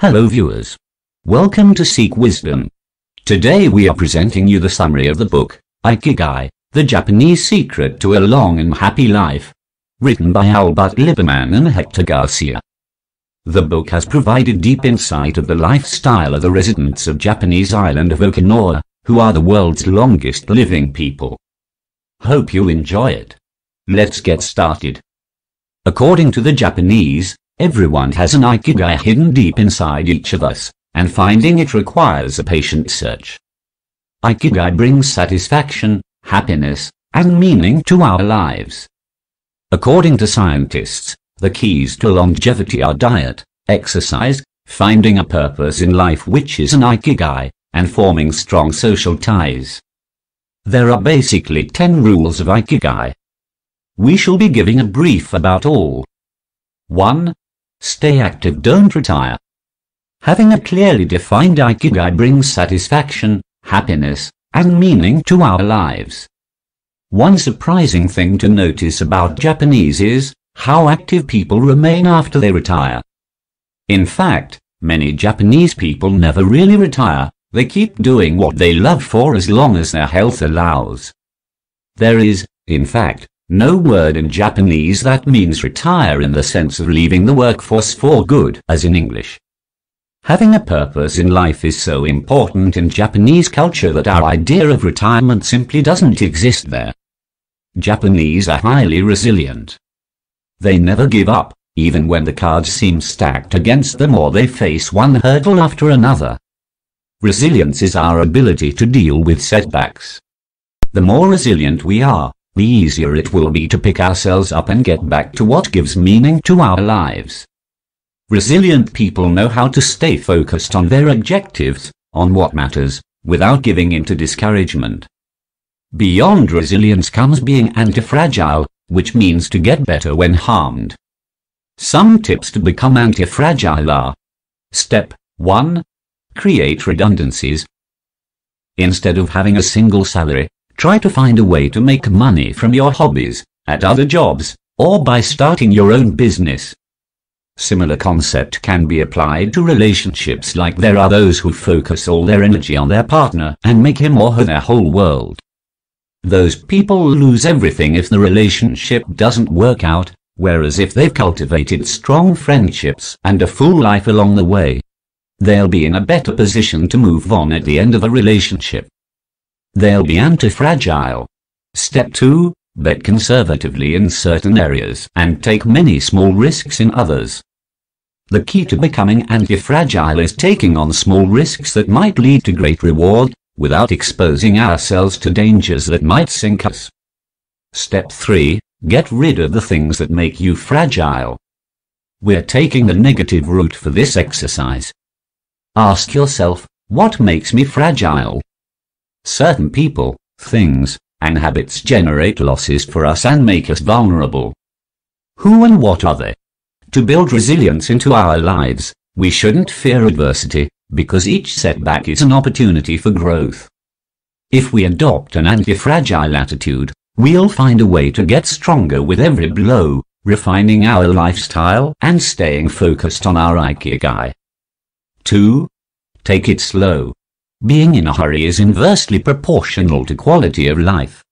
Hello viewers. Welcome to Seek Wisdom. Today we are presenting you the summary of the book, Ikigai, The Japanese Secret to a Long and Happy Life. Written by Albert Lieberman and Hector Garcia. The book has provided deep insight of the lifestyle of the residents of Japanese island of Okinawa, who are the world's longest living people. Hope you enjoy it. Let's get started. According to the Japanese, Everyone has an Ikigai hidden deep inside each of us, and finding it requires a patient search. Ikigai brings satisfaction, happiness, and meaning to our lives. According to scientists, the keys to longevity are diet, exercise, finding a purpose in life which is an Ikigai, and forming strong social ties. There are basically 10 rules of Ikigai. We shall be giving a brief about all. 1. Stay active, don't retire. Having a clearly defined Ikigai brings satisfaction, happiness, and meaning to our lives. One surprising thing to notice about Japanese is how active people remain after they retire. In fact, many Japanese people never really retire, they keep doing what they love for as long as their health allows. There is, in fact, no word in Japanese that means retire in the sense of leaving the workforce for good, as in English. Having a purpose in life is so important in Japanese culture that our idea of retirement simply doesn't exist there. Japanese are highly resilient. They never give up, even when the cards seem stacked against them or they face one hurdle after another. Resilience is our ability to deal with setbacks. The more resilient we are, the easier it will be to pick ourselves up and get back to what gives meaning to our lives. Resilient people know how to stay focused on their objectives, on what matters, without giving in to discouragement. Beyond resilience comes being anti-fragile, which means to get better when harmed. Some tips to become anti-fragile are Step 1. Create redundancies. Instead of having a single salary, Try to find a way to make money from your hobbies, at other jobs, or by starting your own business. Similar concept can be applied to relationships like there are those who focus all their energy on their partner and make him or her their whole world. Those people lose everything if the relationship doesn't work out, whereas if they've cultivated strong friendships and a full life along the way, they'll be in a better position to move on at the end of a relationship. They'll be anti-fragile. Step 2, bet conservatively in certain areas and take many small risks in others. The key to becoming anti-fragile is taking on small risks that might lead to great reward, without exposing ourselves to dangers that might sink us. Step 3, get rid of the things that make you fragile. We're taking the negative route for this exercise. Ask yourself, what makes me fragile? Certain people, things, and habits generate losses for us and make us vulnerable. Who and what are they? To build resilience into our lives, we shouldn't fear adversity, because each setback is an opportunity for growth. If we adopt an anti-fragile attitude, we'll find a way to get stronger with every blow, refining our lifestyle and staying focused on our Ikigai. 2. Take it slow. Being in a hurry is inversely proportional to quality of life.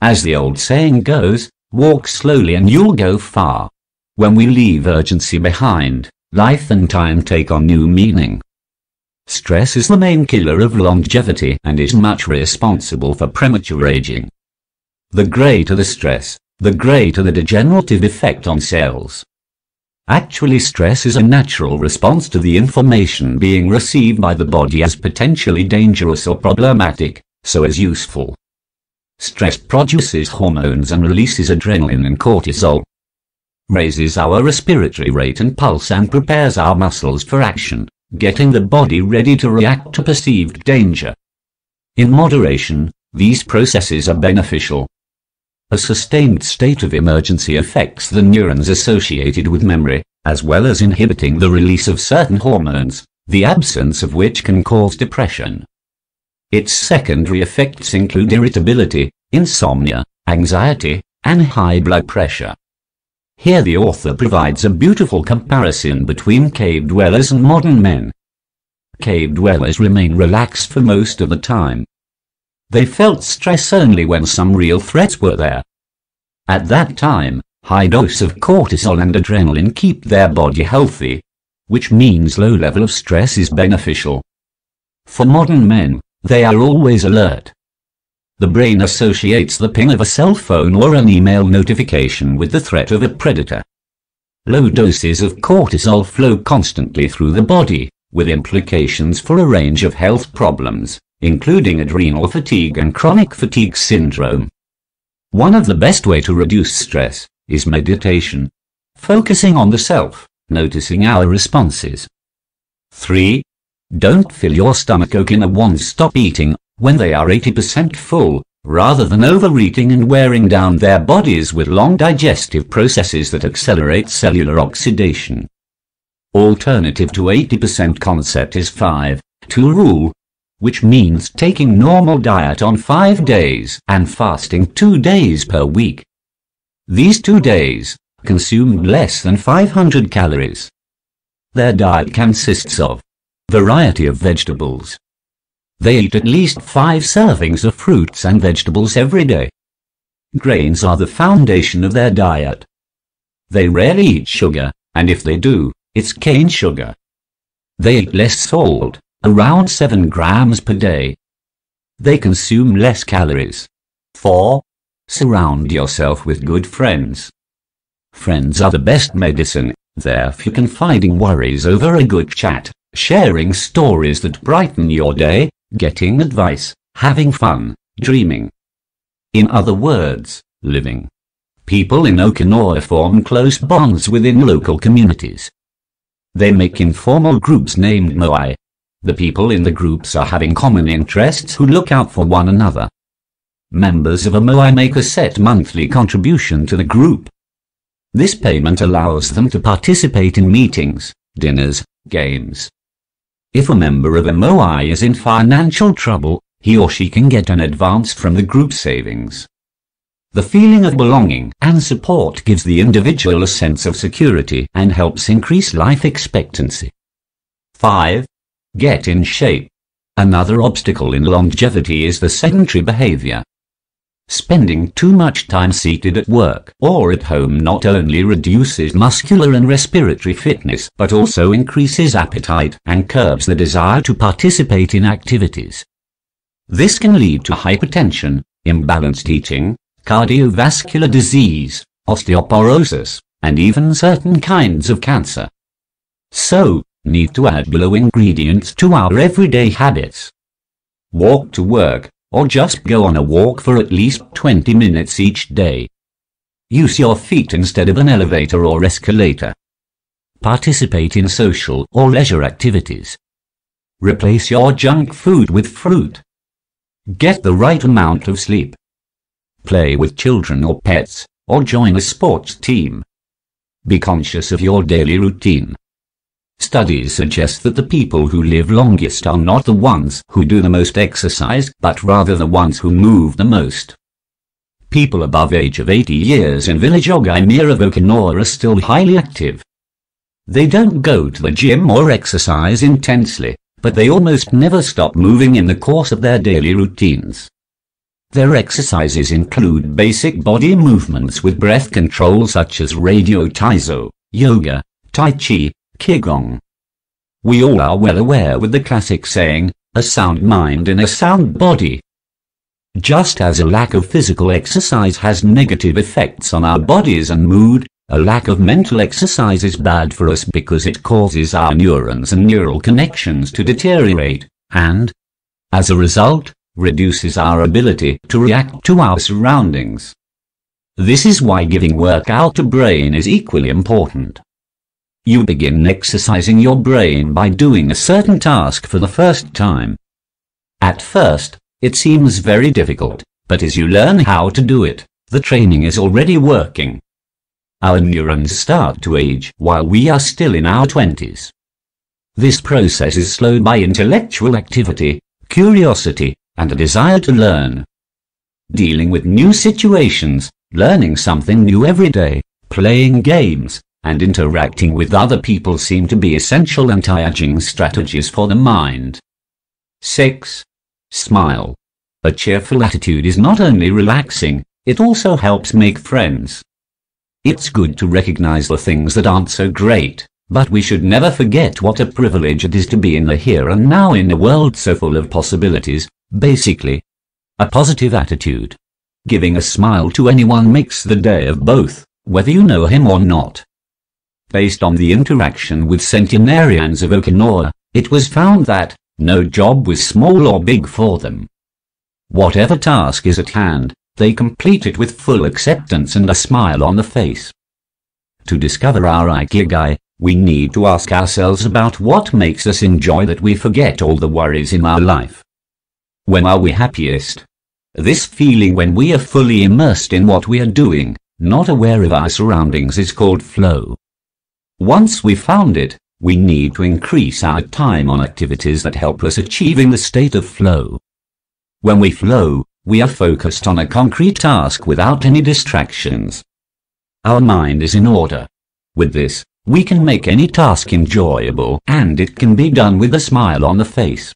As the old saying goes, walk slowly and you'll go far. When we leave urgency behind, life and time take on new meaning. Stress is the main killer of longevity and is much responsible for premature aging. The greater the stress, the greater the degenerative effect on cells. Actually stress is a natural response to the information being received by the body as potentially dangerous or problematic, so as useful. Stress produces hormones and releases adrenaline and cortisol. Raises our respiratory rate and pulse and prepares our muscles for action, getting the body ready to react to perceived danger. In moderation, these processes are beneficial, a sustained state of emergency affects the neurons associated with memory, as well as inhibiting the release of certain hormones, the absence of which can cause depression. Its secondary effects include irritability, insomnia, anxiety, and high blood pressure. Here the author provides a beautiful comparison between cave dwellers and modern men. Cave dwellers remain relaxed for most of the time, they felt stress only when some real threats were there. At that time, high dose of cortisol and adrenaline keep their body healthy, which means low level of stress is beneficial. For modern men, they are always alert. The brain associates the ping of a cell phone or an email notification with the threat of a predator. Low doses of cortisol flow constantly through the body, with implications for a range of health problems including adrenal fatigue and chronic fatigue syndrome. One of the best way to reduce stress is meditation. Focusing on the self, noticing our responses. 3. Don't fill your stomach a once. stop eating when they are 80% full, rather than overeating and wearing down their bodies with long digestive processes that accelerate cellular oxidation. Alternative to 80% concept is 5. To rule, which means taking normal diet on 5 days and fasting 2 days per week. These 2 days consumed less than 500 calories. Their diet consists of variety of vegetables. They eat at least 5 servings of fruits and vegetables every day. Grains are the foundation of their diet. They rarely eat sugar, and if they do, it's cane sugar. They eat less salt, around 7 grams per day. They consume less calories. 4. Surround yourself with good friends. Friends are the best medicine, therefore confiding worries over a good chat, sharing stories that brighten your day, getting advice, having fun, dreaming. In other words, living. People in Okinawa form close bonds within local communities. They make informal groups named moai, the people in the groups are having common interests who look out for one another. Members of a MOI make a set monthly contribution to the group. This payment allows them to participate in meetings, dinners, games. If a member of a MOI is in financial trouble, he or she can get an advance from the group savings. The feeling of belonging and support gives the individual a sense of security and helps increase life expectancy. 5. Get in shape. Another obstacle in longevity is the sedentary behavior. Spending too much time seated at work or at home not only reduces muscular and respiratory fitness but also increases appetite and curbs the desire to participate in activities. This can lead to hypertension, imbalanced eating, cardiovascular disease, osteoporosis, and even certain kinds of cancer. So, need to add below ingredients to our everyday habits. Walk to work, or just go on a walk for at least 20 minutes each day. Use your feet instead of an elevator or escalator. Participate in social or leisure activities. Replace your junk food with fruit. Get the right amount of sleep. Play with children or pets, or join a sports team. Be conscious of your daily routine. Studies suggest that the people who live longest are not the ones who do the most exercise, but rather the ones who move the most. People above age of 80 years in village Ogaimira of Okinawa are still highly active. They don't go to the gym or exercise intensely, but they almost never stop moving in the course of their daily routines. Their exercises include basic body movements with breath control such as radio taizo, yoga, tai chi, Qigong. We all are well aware with the classic saying, a sound mind in a sound body. Just as a lack of physical exercise has negative effects on our bodies and mood, a lack of mental exercise is bad for us because it causes our neurons and neural connections to deteriorate, and, as a result, reduces our ability to react to our surroundings. This is why giving work out to brain is equally important. You begin exercising your brain by doing a certain task for the first time. At first, it seems very difficult, but as you learn how to do it, the training is already working. Our neurons start to age while we are still in our 20s. This process is slowed by intellectual activity, curiosity, and a desire to learn. Dealing with new situations, learning something new every day, playing games, and interacting with other people seem to be essential anti-aging strategies for the mind. 6. Smile. A cheerful attitude is not only relaxing, it also helps make friends. It's good to recognize the things that aren't so great, but we should never forget what a privilege it is to be in the here and now in a world so full of possibilities, basically. A positive attitude. Giving a smile to anyone makes the day of both, whether you know him or not. Based on the interaction with centenarians of Okinawa, it was found that, no job was small or big for them. Whatever task is at hand, they complete it with full acceptance and a smile on the face. To discover our Ikigai, we need to ask ourselves about what makes us enjoy that we forget all the worries in our life. When are we happiest? This feeling when we are fully immersed in what we are doing, not aware of our surroundings is called flow. Once we found it, we need to increase our time on activities that help us achieving the state of flow. When we flow, we are focused on a concrete task without any distractions. Our mind is in order. With this, we can make any task enjoyable and it can be done with a smile on the face.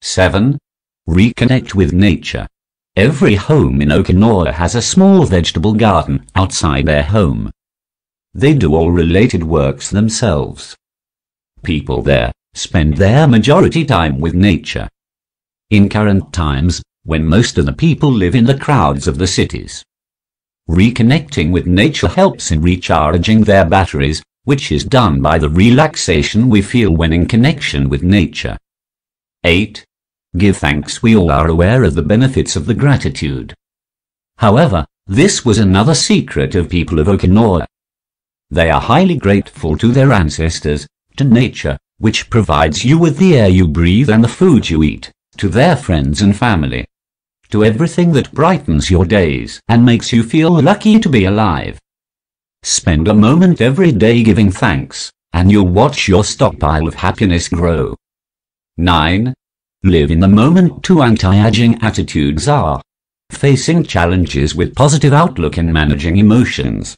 7. Reconnect with nature. Every home in Okinawa has a small vegetable garden outside their home. They do all related works themselves. People there spend their majority time with nature. In current times, when most of the people live in the crowds of the cities. Reconnecting with nature helps in recharging their batteries, which is done by the relaxation we feel when in connection with nature. 8. Give thanks We all are aware of the benefits of the gratitude. However, this was another secret of people of Okinawa, they are highly grateful to their ancestors, to nature, which provides you with the air you breathe and the food you eat, to their friends and family, to everything that brightens your days and makes you feel lucky to be alive. Spend a moment every day giving thanks, and you'll watch your stockpile of happiness grow. 9. Live in the moment. Two anti-aging attitudes are facing challenges with positive outlook and managing emotions.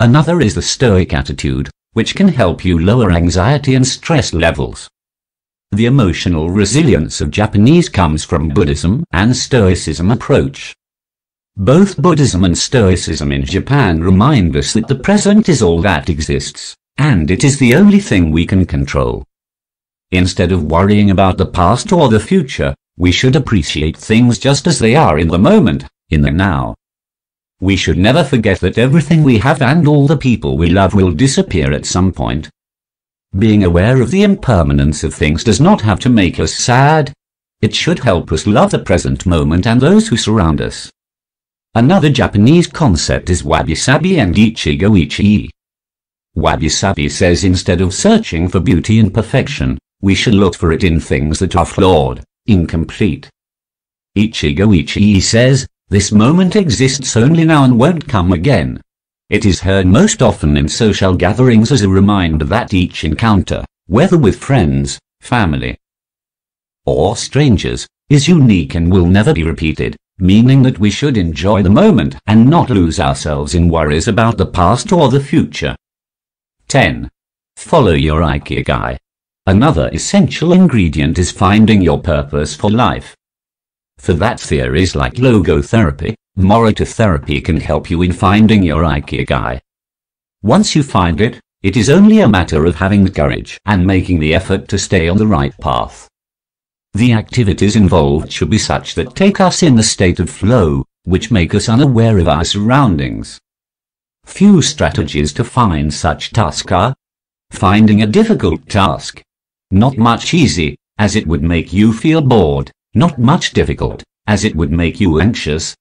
Another is the stoic attitude, which can help you lower anxiety and stress levels. The emotional resilience of Japanese comes from Buddhism and Stoicism approach. Both Buddhism and Stoicism in Japan remind us that the present is all that exists, and it is the only thing we can control. Instead of worrying about the past or the future, we should appreciate things just as they are in the moment, in the now. We should never forget that everything we have and all the people we love will disappear at some point. Being aware of the impermanence of things does not have to make us sad. It should help us love the present moment and those who surround us. Another Japanese concept is wabi-sabi and ichigo ichi. Wabi-sabi says instead of searching for beauty and perfection, we should look for it in things that are flawed, incomplete. Ichigo ichi says, this moment exists only now and won't come again. It is heard most often in social gatherings as a reminder that each encounter, whether with friends, family, or strangers, is unique and will never be repeated, meaning that we should enjoy the moment and not lose ourselves in worries about the past or the future. 10. Follow your Ikigai. Another essential ingredient is finding your purpose for life. For that theories like logotherapy, morototherapy can help you in finding your IKEA guy. Once you find it, it is only a matter of having the courage and making the effort to stay on the right path. The activities involved should be such that take us in the state of flow, which make us unaware of our surroundings. Few strategies to find such task are finding a difficult task. Not much easy, as it would make you feel bored. Not much difficult, as it would make you anxious.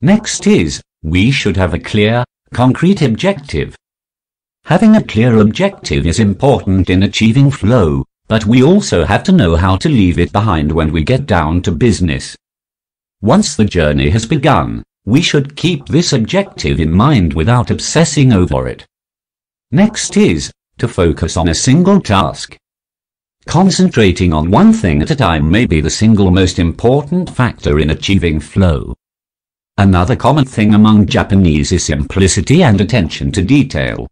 Next is, we should have a clear, concrete objective. Having a clear objective is important in achieving flow, but we also have to know how to leave it behind when we get down to business. Once the journey has begun, we should keep this objective in mind without obsessing over it. Next is, to focus on a single task. Concentrating on one thing at a time may be the single most important factor in achieving flow. Another common thing among Japanese is simplicity and attention to detail.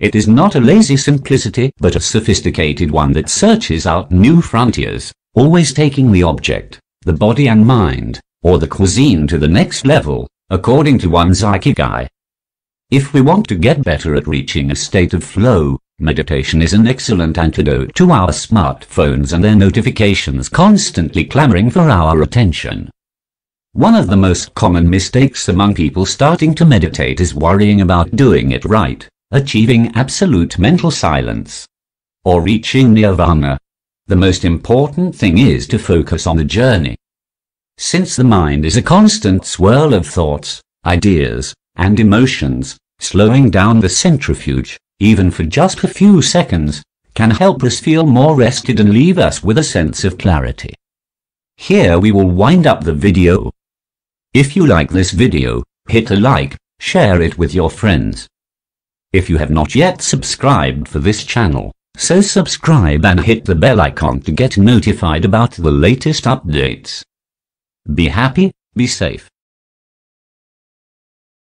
It is not a lazy simplicity, but a sophisticated one that searches out new frontiers, always taking the object, the body and mind, or the cuisine to the next level, according to one's ikigai. If we want to get better at reaching a state of flow, Meditation is an excellent antidote to our smartphones and their notifications constantly clamoring for our attention. One of the most common mistakes among people starting to meditate is worrying about doing it right, achieving absolute mental silence, or reaching nirvana. The most important thing is to focus on the journey. Since the mind is a constant swirl of thoughts, ideas, and emotions, slowing down the centrifuge even for just a few seconds, can help us feel more rested and leave us with a sense of clarity. Here we will wind up the video. If you like this video, hit a like, share it with your friends. If you have not yet subscribed for this channel, so subscribe and hit the bell icon to get notified about the latest updates. Be happy, be safe.